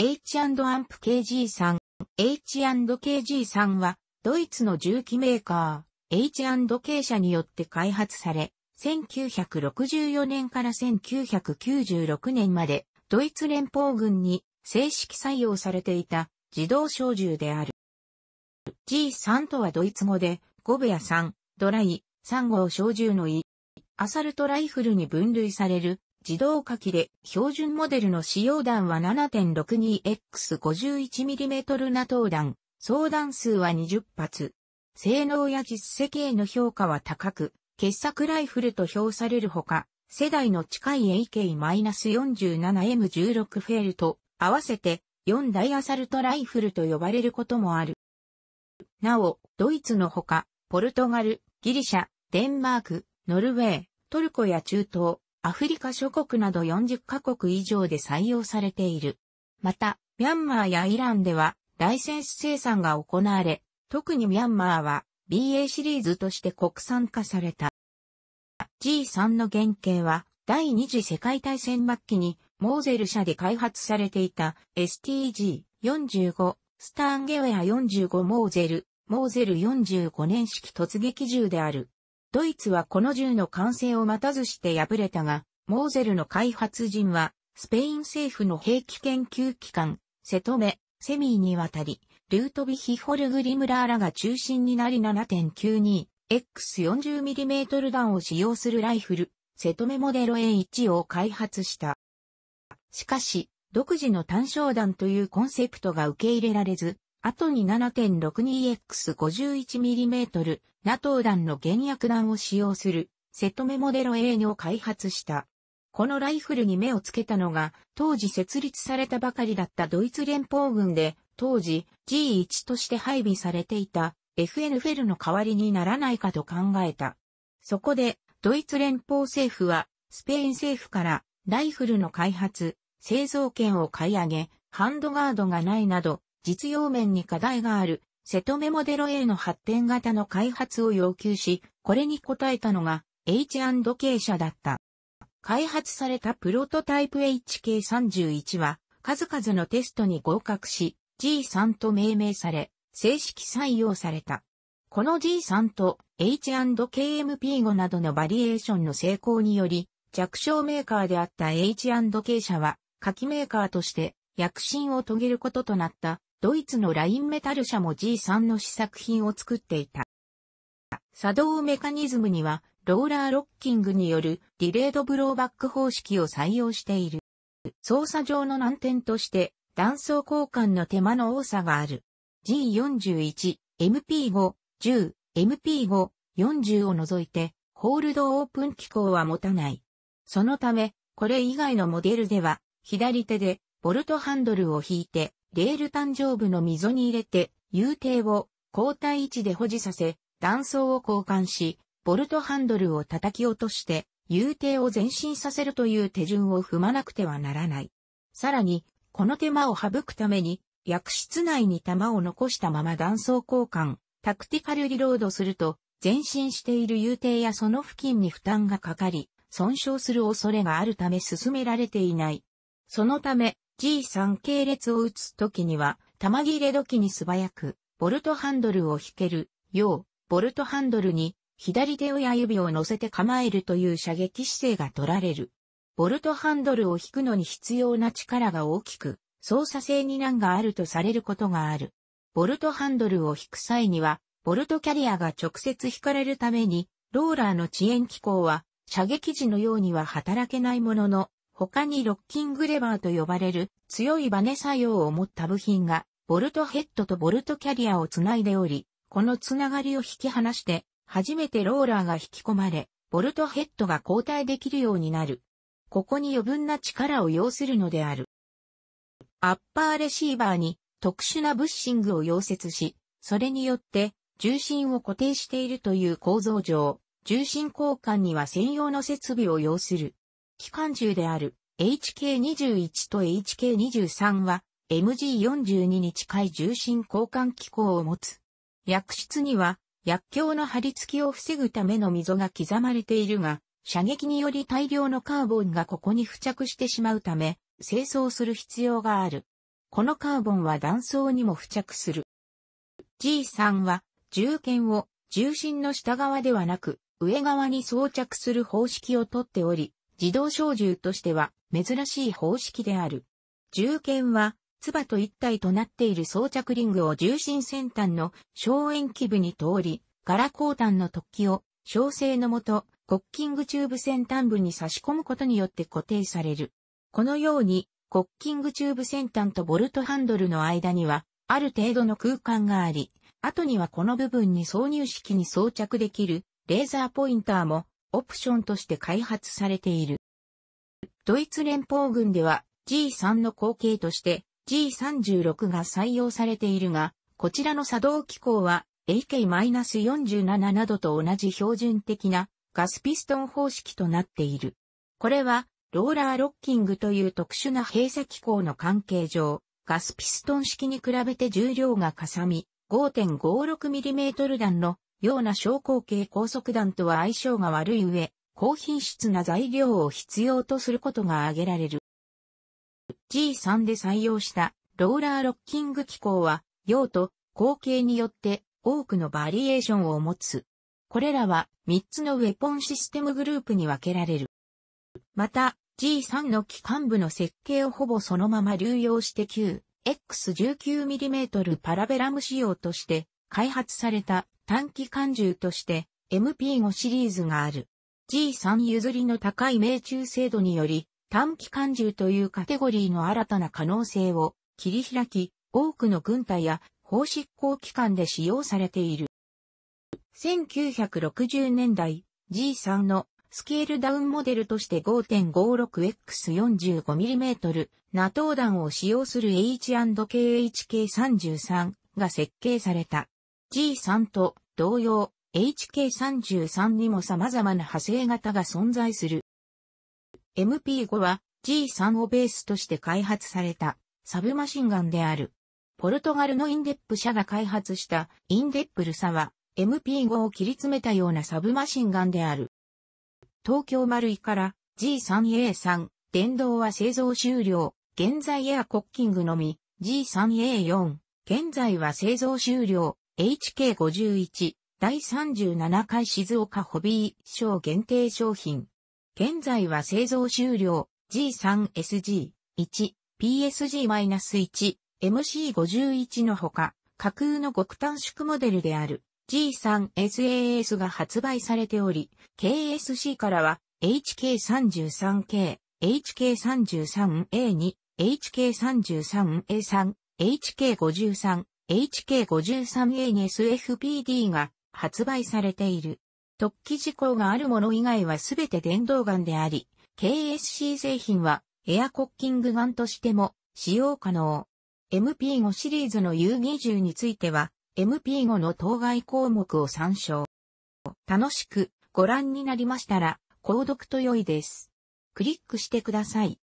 H&AMP-KG3。H&KG3 は、ドイツの重機メーカー、H&K 社によって開発され、1964年から1996年まで、ドイツ連邦軍に正式採用されていた自動小銃である。G3 とはドイツ語で、ゴベア3、ドライ、3号小銃の E、アサルトライフルに分類される自動書きで標準モデルの使用弾は 7.62X51mm ナト弾、相弾数は20発。性能や実績への評価は高く、傑作ライフルと評されるほか、世代の近い AK-47M16 フェルと合わせて4大アサルトライフルと呼ばれることもある。なお、ドイツのほか、ポルトガル、ギリシャ、デンマーク、ノルウェー、トルコや中東、アフリカ諸国など40カ国以上で採用されている。また、ミャンマーやイランではライセンス生産が行われ、特にミャンマーは BA シリーズとして国産化された。G3 の原型は第二次世界大戦末期にモーゼル社で開発されていた STG45 スターンゲウェア45モーゼル、モーゼル45年式突撃銃である。ドイツはこの銃の完成を待たずして敗れたが、モーゼルの開発人は、スペイン政府の兵器研究機関、セトメ、セミーにわたり、ルートビヒホルグリムラーらが中心になり 7.92X40mm 弾を使用するライフル、セトメモデル A1 を開発した。しかし、独自の単焦弾というコンセプトが受け入れられず、後に 7.62X51mm、NATO 弾の原薬弾を使用する、セトメモデロ A2 を開発した。このライフルに目をつけたのが、当時設立されたばかりだったドイツ連邦軍で、当時 G1 として配備されていた FN フェルの代わりにならないかと考えた。そこで、ドイツ連邦政府は、スペイン政府からライフルの開発、製造権を買い上げ、ハンドガードがないなど、実用面に課題がある、瀬戸メモデル A の発展型の開発を要求し、これに応えたのが H&K 社だった。開発されたプロトタイプ HK31 は、数々のテストに合格し、G3 と命名され、正式採用された。この G3 と H&KMP5 などのバリエーションの成功により、弱小メーカーであった H&K 社は、下記メーカーとして躍進を遂げることとなったドイツのラインメタル社も G3 の試作品を作っていた。作動メカニズムには、ローラーロッキングによるディレードブローバック方式を採用している。操作上の難点として、断層交換の手間の多さがある。G41、MP5、10、MP5、40を除いて、ホールドオープン機構は持たない。そのため、これ以外のモデルでは、左手でボルトハンドルを引いて、レール誕生部の溝に入れて、遊艇を交代位置で保持させ、断層を交換し、ボルトハンドルを叩き落として、遊艇を前進させるという手順を踏まなくてはならない。さらに、この手間を省くために、薬室内に弾を残したまま断層交換、タクティカルリロードすると、前進している遊艇やその付近に負担がかかり、損傷する恐れがあるため進められていない。そのため、G3 系列を打つときには、玉切れ時に素早く、ボルトハンドルを引ける、よう、ボルトハンドルに、左手親指を乗せて構えるという射撃姿勢が取られる。ボルトハンドルを引くのに必要な力が大きく、操作性に難があるとされることがある。ボルトハンドルを引く際には、ボルトキャリアが直接引かれるために、ローラーの遅延機構は、射撃時のようには働けないものの、他にロッキングレバーと呼ばれる強いバネ作用を持った部品が、ボルトヘッドとボルトキャリアをつないでおり、このつながりを引き離して、初めてローラーが引き込まれ、ボルトヘッドが交代できるようになる。ここに余分な力を要するのである。アッパーレシーバーに特殊なブッシングを溶接し、それによって重心を固定しているという構造上、重心交換には専用の設備を要する。機関銃である HK21 と HK23 は MG42 に近い重心交換機構を持つ。薬室には薬莢の張り付きを防ぐための溝が刻まれているが、射撃により大量のカーボンがここに付着してしまうため、清掃する必要がある。このカーボンは断層にも付着する。G3 は、銃剣を重心の下側ではなく、上側に装着する方式をとっており、自動小銃としては珍しい方式である。銃剣は、唾と一体となっている装着リングを重心先端の小円基部に通り、柄鋼炭の突起を、小正のもと、コッキングチューブ先端部に差し込むことによって固定される。このように、コッキングチューブ先端とボルトハンドルの間には、ある程度の空間があり、後にはこの部分に挿入式に装着できるレーザーポインターもオプションとして開発されている。ドイツ連邦軍では G3 の後継として G36 が採用されているが、こちらの作動機構は AK-47 などと同じ標準的なガスピストン方式となっている。これはローラーロッキングという特殊な閉鎖機構の関係上、ガスピストン式に比べて重量がかさみ、5.56mm 弾のような小口径高速弾とは相性が悪い上、高品質な材料を必要とすることが挙げられる。G3 で採用したローラーロッキング機構は、用途、口径によって多くのバリエーションを持つ。これらは3つのウェポンシステムグループに分けられる。また、G3 の機関部の設計をほぼそのまま流用して旧 X19mm パラベラム仕様として開発された短期間銃として MP5 シリーズがある。G3 譲りの高い命中精度により、短期間銃というカテゴリーの新たな可能性を切り開き、多くの軍隊や法執行機関で使用されている。1960年代、G3 のスケールダウンモデルとして 5.56X45mm ナトー弾を使用する H&KHK33 が設計された。G3 と同様、HK33 にも様々な派生型が存在する。MP5 は G3 をベースとして開発されたサブマシンガンである。ポルトガルのインデップ社が開発したインデップルサは MP5 を切り詰めたようなサブマシンガンである。東京丸井から G3A3 電動は製造終了。現在エアコッキングのみ G3A4 現在は製造終了。HK51 第37回静岡ホビー賞限定商品。現在は製造終了 G3SG1 PSG-1 MC51 のほか架空の極短縮モデルである G3SAS が発売されており KSC からは HK33K、HK33A2、HK33A3、HK53、HK53NSFPD a が発売されている。突起事項があるもの以外はすべて電動ガンであり、KSC 製品はエアコッキングガンとしても使用可能。MP5 シリーズの U20 については、MP5 の当該項目を参照。楽しくご覧になりましたら、購読と良いです。クリックしてください。